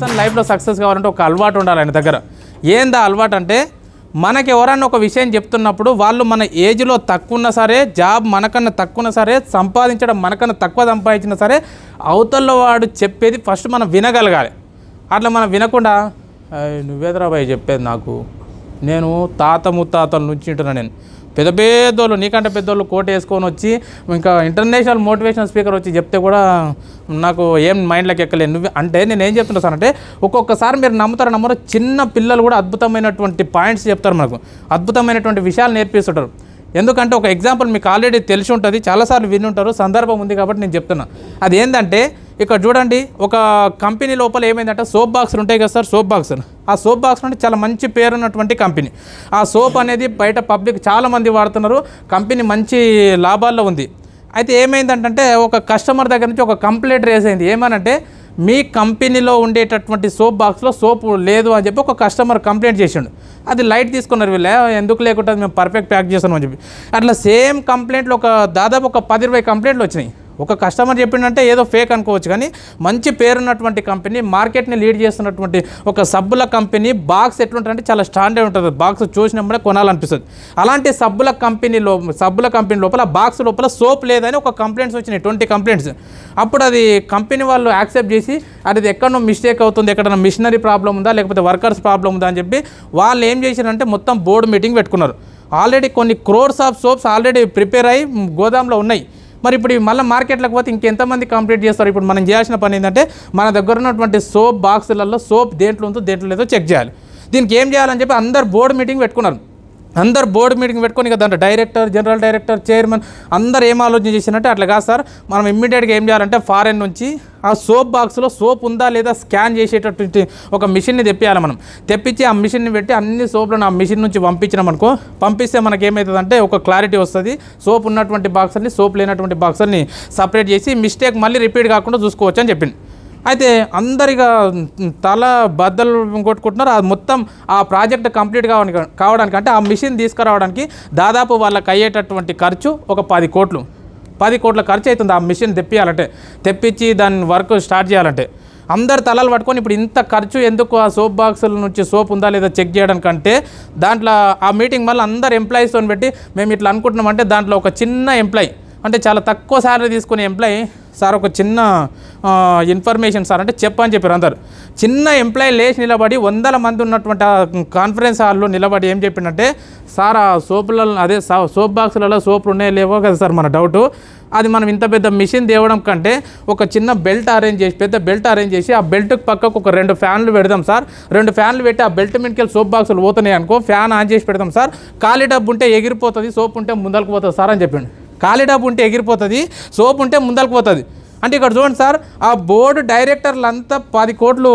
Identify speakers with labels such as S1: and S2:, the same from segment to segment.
S1: person లైఫ్లో success కావాలంటే ఒక అలవాటు ఉండాలి ఆయన దగ్గర ఏందా అలవాటు అంటే మనకి ఎవరన్నా ఒక విషయం చెప్తున్నప్పుడు వాళ్ళు మన ఏజ్లో తక్కువన్నా సరే జాబ్ మనకన్నా తక్కువన్నా సరే సంపాదించడం మనకన్నా తక్కువ సంపాదించినా సరే అవతల వాడు చెప్పేది ఫస్ట్ మనం వినగలగాలి అట్లా మనం వినకుండా నువ్వేదరాబాయ్ చెప్పేది నాకు నేను తాత ముత్తాతల నుంచి ఉంటున్నా నేను పెద్ద పెద్దోళ్ళు నీకంటే పెద్దోళ్ళు కోట వేసుకొని వచ్చి ఇంకా ఇంటర్నేషనల్ మోటివేషనల్ స్పీకర్ వచ్చి చెప్తే కూడా నాకు ఏం మైండ్లోకి ఎక్కలేదు నువ్వు అంటే నేను ఏం చెప్తున్నా సార్ అంటే ఒక్కొక్కసారి మీరు నమ్ముతారు నమ్మరు చిన్న పిల్లలు కూడా అద్భుతమైనటువంటి పాయింట్స్ చెప్తారు మనకు అద్భుతమైనటువంటి విషయాలు నేర్పిస్తుంటారు ఎందుకంటే ఒక ఎగ్జాంపుల్ మీకు ఆల్రెడీ తెలిసి ఉంటుంది చాలాసార్లు విని ఉంటారు సందర్భం ఉంది కాబట్టి నేను చెప్తున్నా అది ఏంటంటే ఇక్కడ చూడండి ఒక కంపెనీ లోపల ఏమైందంటే సోప్ బాక్స్లు ఉంటాయి కదా సార్ సోప్ బాక్స్ ఆ సోప్ బాక్స్ అంటే చాలా మంచి పేరు ఉన్నటువంటి కంపెనీ ఆ సోప్ అనేది బయట పబ్లిక్ చాలామంది వాడుతున్నారు కంపెనీ మంచి లాభాల్లో ఉంది అయితే ఏమైందంటే ఒక కస్టమర్ దగ్గర నుంచి ఒక కంప్లైంట్ రేజ్ అయింది ఏమనంటే మీ కంపెనీలో ఉండేటటువంటి సోప్ బాక్స్లో సోప్ లేదు అని చెప్పి ఒక కస్టమర్ కంప్లైంట్ చేసిండు అది లైట్ తీసుకున్నారు వీళ్ళ ఎందుకు లేకుండా మేము పర్ఫెక్ట్ ప్యాక్ చేస్తాం అని చెప్పి అట్లా సేమ్ కంప్లైంట్లు ఒక దాదాపు ఒక పది ఇరవై కంప్లైంట్లు వచ్చినాయి ఒక కస్టమర్ చెప్పిండంటే ఏదో ఫేక్ అనుకోవచ్చు కానీ మంచి పేరున్నటువంటి కంపెనీ మార్కెట్ని లీడ్ చేస్తున్నటువంటి ఒక సబ్బుల కంపెనీ బాక్స్ ఎట్లుంటుందంటే చాలా స్టాండర్డ్ ఉంటుంది బాక్స్ చూసినప్పుడే కొనాలనిపిస్తుంది అలాంటి సబ్బుల కంపెనీలో సబ్బుల కంపెనీ లోపల బాక్స్ లోపల సోప్ లేదని ఒక కంప్లైంట్స్ వచ్చినాయి ట్వంటీ కంప్లైంట్స్ అప్పుడు అది కంపెనీ వాళ్ళు యాక్సెప్ట్ చేసి అది ఎక్కడో మిస్టేక్ అవుతుంది ఎక్కడైనా మిషనరీ ప్రాబ్లం ఉందా లేకపోతే వర్కర్స్ ప్రాబ్లం ఉందా అని చెప్పి వాళ్ళు ఏం చేశారంటే మొత్తం బోర్డు మీటింగ్ పెట్టుకున్నారు ఆల్రెడీ కొన్ని crores of soaps already prepare అయ్యి గోదాంలో ఉన్నాయి మరి ఇప్పుడు మళ్ళీ మార్కెట్లకు పోతే ఇంకెంతమంది కంప్లీట్ చేస్తారు ఇప్పుడు మనం చేయాల్సిన పని ఏంటంటే మన దగ్గర ఉన్నటువంటి సోప్ బాక్సులలో సోప్ దేంట్లో ఉందో దేంట్లో లేదో చెక్ చేయాలి దీనికి ఏం చేయాలని చెప్పి అందరు బోర్డు మీటింగ్ పెట్టుకున్నారు అందరు బోర్డు మీటింగ్ పెట్టుకొని ఇక దాంట్లో డైరెక్టర్ జనరల్ డైరెక్టర్ చైర్మన్ అందరు ఏం ఆలోచన చేసినట్టే అట్లా కాదు సార్ మనం ఇమ్మీడియట్గా ఏం చేయాలంటే ఫారెన్ నుంచి ఆ సోప్ బాక్స్లో సోప్ ఉందా లేదా స్కాన్ చేసేటటువంటి ఒక మిషన్ని తెప్పియాలి మనం తెప్పించి ఆ మిషన్ని పెట్టి అన్ని సోప్లను ఆ మిషన్ నుంచి పంపించినాం అనుకో పంపిస్తే మనకి ఏమవుతుందంటే ఒక క్లారిటీ వస్తుంది సోప్ ఉన్నటువంటి బాక్సుల్ని సోప్ లేనటువంటి బాక్సుల్ని సపరేట్ చేసి మిస్టేక్ మళ్ళీ రిపీట్ కాకుండా చూసుకోవచ్చు అని చెప్పింది అయితే అందరిగా తల బద్దలు కొట్టుకుంటున్నారు అది మొత్తం ఆ ప్రాజెక్ట్ కంప్లీట్ కావడానికి కావడానికి అంటే ఆ మిషన్ తీసుకురావడానికి దాదాపు వాళ్ళకి అయ్యేటటువంటి ఖర్చు ఒక పది కోట్లు పది కోట్ల ఖర్చు అవుతుంది ఆ మిషన్ తెప్పించాలంటే తెప్పించి దాని వర్క్ స్టార్ట్ చేయాలంటే అందరు తలలు పట్టుకొని ఇప్పుడు ఇంత ఖర్చు ఎందుకు ఆ సోప్ బాక్సుల నుంచి సోప్ ఉందా లేదా చెక్ చేయడానికి దాంట్లో ఆ మీటింగ్ మళ్ళీ అందరు ఎంప్లాయీస్తో పెట్టి మేము ఇట్లా అనుకుంటున్నాం అంటే దాంట్లో ఒక చిన్న ఎంప్లాయీ అంటే చాలా తక్కువ శాలరీ తీసుకునే ఎంప్లాయ్ సార్ ఒక చిన్న ఇన్ఫర్మేషన్ సార్ అంటే చెప్పని చెప్పారు అందరు చిన్న ఎంప్లాయీ లేచి నిలబడి వందల మంది ఉన్నటువంటి ఆ కాన్ఫరెన్స్ హాల్లో నిలబడి ఏం చెప్పిందంటే సార్ ఆ సోపులలో అదే సోప్ బాక్సులలో సోపులు ఉన్నాయో లేవో కదా సార్ మన డౌటు అది మనం ఇంత పెద్ద మిషన్ తేవడం కంటే ఒక చిన్న బెల్ట్ అరేంజ్ చేసి పెద్ద బెల్ట్ అరేంజ్ చేసి ఆ బెల్ట్కి పక్కకు ఒక రెండు ఫ్యాన్లు పెడదాం సార్ రెండు ఫ్యాన్లు పెట్టి ఆ బెల్ట్ వెళ్ళి సోప్ బాక్సులు పోతున్నాయి అనుకో ఫ్యాన్ ఆన్ చేసి పెడదాం సార్ ఖాళీ డబ్బు ఉంటే ఎగిరిపోతుంది సోప్ ఉంటే ముందలకు పోతుంది సార్ అని చెప్పండి ఖాళీ డబ్బు ఉంటే ఎగిరిపోతుంది సోప్ ఉంటే ముందలకు పోతుంది అంటే ఇక్కడ చూడండి సార్ ఆ బోర్డు డైరెక్టర్లంతా పది కోట్లు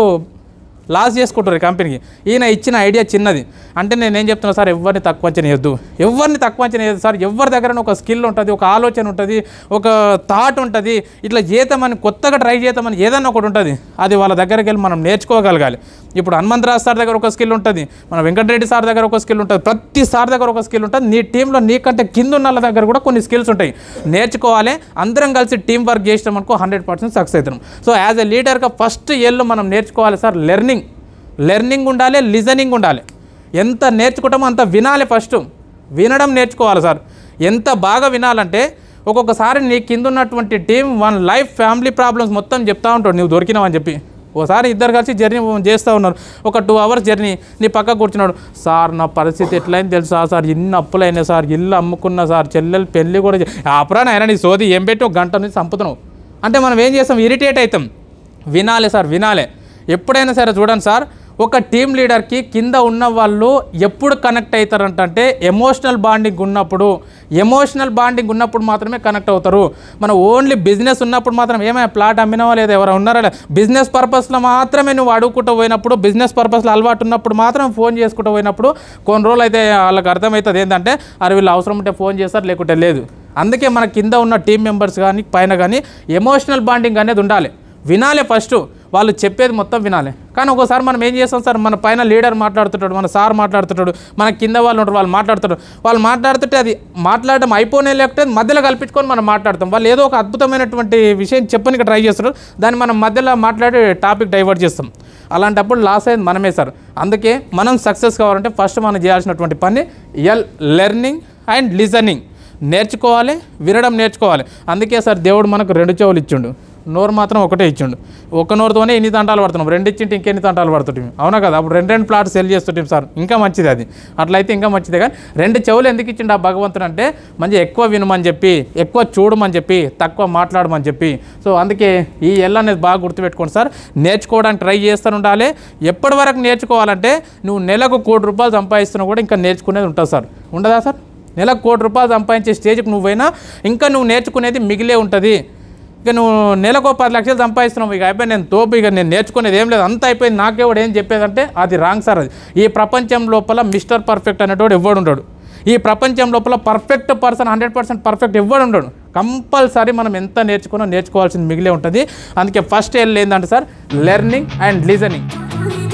S1: లాస్ చేసుకుంటారు కంపెనీకి ఈయన ఇచ్చిన ఐడియా చిన్నది అంటే నేను ఏం చెప్తున్నా సార్ ఎవరిని తక్కువ చేయొద్దు ఎవరిని తక్కువ చేయొద్దు సార్ ఎవరి దగ్గర ఒక స్కిల్ ఉంటుంది ఒక ఆలోచన ఉంటుంది ఒక థాట్ ఉంటుంది ఇట్లా చేతామని కొత్తగా ట్రై చేద్దామని ఏదన్నా ఒకటి ఉంటుంది అది వాళ్ళ దగ్గరికి వెళ్ళి మనం నేర్చుకోగలగాలి ఇప్పుడు హనుమంతరాజు సార్ దగ్గర ఒక స్కిల్ ఉంటుంది మన వెంకటరెడ్డి సార్ దగ్గర ఒక స్కిల్ ఉంటుంది ప్రతి సార్ దగ్గర ఒక స్కిల్ ఉంటుంది నీ టీంలో నీకంటే కింద ఉన్న వాళ్ళ దగ్గర కూడా కొన్ని స్కిల్స్ ఉంటాయి నేర్చుకోవాలి అందరం కలిసి టీం వర్క్ చేసినాం అనుకో హండ్రెడ్ పర్సెంట్ సక్సెస్ అవుతాం సో యాజ్ ఎ లీడర్గా ఫస్ట్ ఇయర్లో మనం నేర్చుకోవాలి సార్ లెర్నింగ్ లెర్నింగ్ ఉండాలి లిజనింగ్ ఉండాలి ఎంత నేర్చుకుంటామో అంత వినాలి ఫస్ట్ వినడం నేర్చుకోవాలి సార్ ఎంత బాగా వినాలంటే ఒక్కొక్కసారి నీ కింద ఉన్నటువంటి team one life family problems మొత్తం చెప్తా ఉంటాడు నువ్వు దొరికినావు అని చెప్పి ఒకసారి ఇద్దరు కలిసి జర్నీ చేస్తూ ఉన్నారు ఒక టూ అవర్స్ జర్నీ నీ పక్క కూర్చున్నాడు సార్ నా పరిస్థితి ఎట్లయింది తెలుసా సార్ ఇన్ని అప్పులైనా సార్ ఇల్లు అమ్ముకున్నా సార్ చెల్లెలు పెళ్ళి కూడా అప్పుడైనా అయినా నీ సోది ఏం పెట్టి ఒక గంట నుంచి చంపుతున్నావు అంటే మనం ఏం చేస్తాం ఇరిటేట్ అవుతాం వినాలి సార్ వినాలి ఎప్పుడైనా సరే చూడండి సార్ ఒక టీం లీడర్కి కింద ఉన్న వాళ్ళు ఎప్పుడు కనెక్ట్ అవుతారంటే ఎమోషనల్ బాండింగ్ ఉన్నప్పుడు ఎమోషనల్ బాండింగ్ ఉన్నప్పుడు మాత్రమే కనెక్ట్ అవుతారు మనం ఓన్లీ బిజినెస్ ఉన్నప్పుడు మాత్రం ఏమైనా ప్లాట్ అమ్మినవా లేదా ఎవరైనా ఉన్నారా లేదా బిజినెస్ పర్పస్లో మాత్రమే నువ్వు అడుగుకుంటూ పోయినప్పుడు బిజినెస్ పర్పస్లో అలవాటు ఉన్నప్పుడు మాత్రం ఫోన్ చేసుకుంటూ పోయినప్పుడు కొన్ని రోజులు అయితే వాళ్ళకి అర్థమవుతుంది ఏంటంటే అరే వీళ్ళు అవసరం ఉంటే ఫోన్ చేస్తారు లేకుంటే లేదు అందుకే మన కింద ఉన్న టీం మెంబర్స్ కానీ పైన కానీ ఎమోషనల్ బాండింగ్ అనేది ఉండాలి వినాలి ఫస్ట్ వాళ్ళు చెప్పేది మొత్తం వినాలి కానీ ఒకసారి మనం ఏం చేస్తాం సార్ మన పైన లీడర్ మాట్లాడుతుంటాడు మన సార్ మాట్లాడుతుంటాడు మన కింద వాళ్ళు ఉంటారు వాళ్ళు మాట్లాడుతారు వాళ్ళు మాట్లాడుతుంటే అది మాట్లాడడం అయిపోయినా లేకపోతే మధ్యలో కల్పించుకొని మనం మాట్లాడతాం వాళ్ళు ఏదో ఒక అద్భుతమైనటువంటి విషయం చెప్పనికి ట్రై చేస్తారు దాన్ని మనం మధ్యలో మాట్లాడి టాపిక్ డైవర్ట్ చేస్తాం అలాంటప్పుడు లాస్ అయింది మనమే సార్ అందుకే మనం సక్సెస్ కావాలంటే ఫస్ట్ మనం చేయాల్సినటువంటి పని ఎల్ లెర్నింగ్ అండ్ లిజనింగ్ నేర్చుకోవాలి వినడం నేర్చుకోవాలి అందుకే సార్ దేవుడు మనకు రెండు చెవులు ఇచ్చిండు నోరు మాత్రం ఒకటే ఇచ్చిండు ఒక నోరుతోనే ఇన్ని తంటాలు పడుతున్నాం రెండు ఇచ్చింటే ఇంకెన్ని తంటాలు పడుతుంటే అవునా కదా అప్పుడు రెండు రెండు ప్లాట్స్ సెల్ చేస్తుంటే సార్ ఇంకా మంచిది అది అట్లయితే ఇంకా మంచిదే కానీ రెండు చెవులు ఎందుకు ఇచ్చిండు ఆ భగవంతుడు అంటే మంచి ఎక్కువ వినమని చెప్పి ఎక్కువ చూడమని చెప్పి తక్కువ మాట్లాడమని చెప్పి సో అందుకే ఈ ఎల్ అనేది బాగా గుర్తుపెట్టుకోండి సార్ నేర్చుకోవడానికి ట్రై చేస్తూనే ఉండాలి ఎప్పటి వరకు నేర్చుకోవాలంటే నువ్వు నెలకు కోటి రూపాయలు సంపాదిస్తున్నా కూడా ఇంకా నేర్చుకునేది ఉంటుంది సార్ ఉండదా సార్ నెలకు కోటి రూపాయలు సంపాదించే స్టేజ్కి నువ్వైనా ఇంకా నువ్వు నేర్చుకునేది మిగిలే ఉంటుంది ఇక నువ్వు నెలకు పది లక్షలు సంపాదిస్తున్నావు ఇక అయిపోయి నేను తోపు ఇక నేను నేర్చుకునేది ఏం లేదు అంత అయిపోయింది వాడు ఏం చెప్పేదంటే అది రాంగ్ సార్ అది ఈ ప్రపంచం లోపల మిస్టర్ పర్ఫెక్ట్ అనేటోడు ఎవడు ఉండడు ఈ ప్రపంచం లోపల perfect person hundred percent perfect ఎవడు ఉండడు కంపల్సరీ మనం ఎంత నేర్చుకున్నా నేర్చుకోవాల్సింది మిగిలే ఉంటుంది అందుకే ఫస్ట్ వెళ్ళి ఏంటంటే సార్ లెర్నింగ్ అండ్ లిజనింగ్